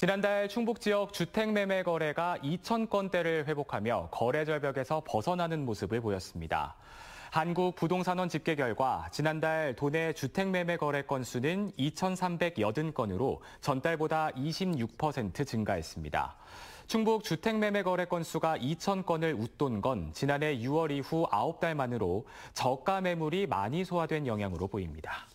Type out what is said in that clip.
지난달 충북 지역 주택 매매 거래가 2천 건대를 회복하며 거래 절벽에서 벗어나는 모습을 보였습니다. 한국 부동산원 집계 결과 지난달 도내 주택 매매 거래 건수는 2,380건으로 전달보다 26% 증가했습니다. 충북 주택 매매 거래 건수가 2천건을 웃돈 건 지난해 6월 이후 9달 만으로 저가 매물이 많이 소화된 영향으로 보입니다.